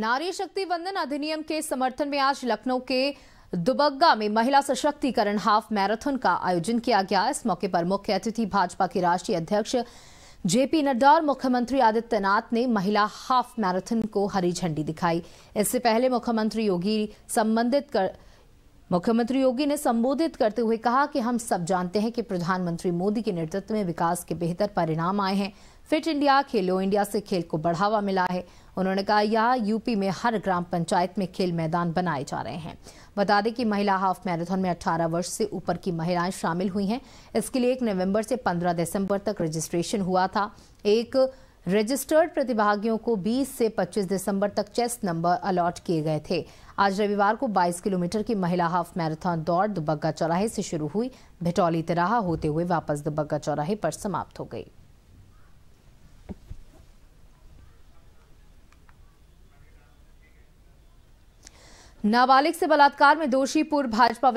नारी शक्ति वंदन अधिनियम के समर्थन में आज लखनऊ के दुबग्गा में महिला सशक्तिकरण हाफ मैराथन का आयोजन किया गया इस मौके पर मुख्य अतिथि भाजपा के राष्ट्रीय अध्यक्ष जेपी नड्डा और मुख्यमंत्री आदित्यनाथ ने महिला हाफ मैराथन को हरी झंडी दिखाई इससे पहले मुख्यमंत्री योगी संबंधित कर, मुख्यमंत्री योगी ने संबोधित करते हुए कहा कि हम सब जानते हैं कि प्रधानमंत्री मोदी के नेतृत्व में विकास के बेहतर परिणाम आए हैं फिट इंडिया खेलो इंडिया से खेल को बढ़ावा मिला है उन्होंने कहा यह यूपी में हर ग्राम पंचायत में खेल मैदान बनाए जा रहे हैं बता दें कि महिला हाफ मैराथन में 18 वर्ष से ऊपर की महिलाएं शामिल हुई हैं इसके लिए एक नवंबर से 15 दिसंबर तक रजिस्ट्रेशन हुआ था एक रजिस्टर्ड प्रतिभागियों को 20 से 25 दिसंबर तक चेस्ट नंबर अलॉट किए गए थे आज रविवार को 22 किलोमीटर की महिला हाफ मैराथन दौड़ दुबग्गा चौराहे से शुरू हुई भिटौली तिराहा होते हुए वापस दुबग्गा चौराहे पर समाप्त हो गई नाबालिग से बलात्कार में दोषी पूर्व भाजपा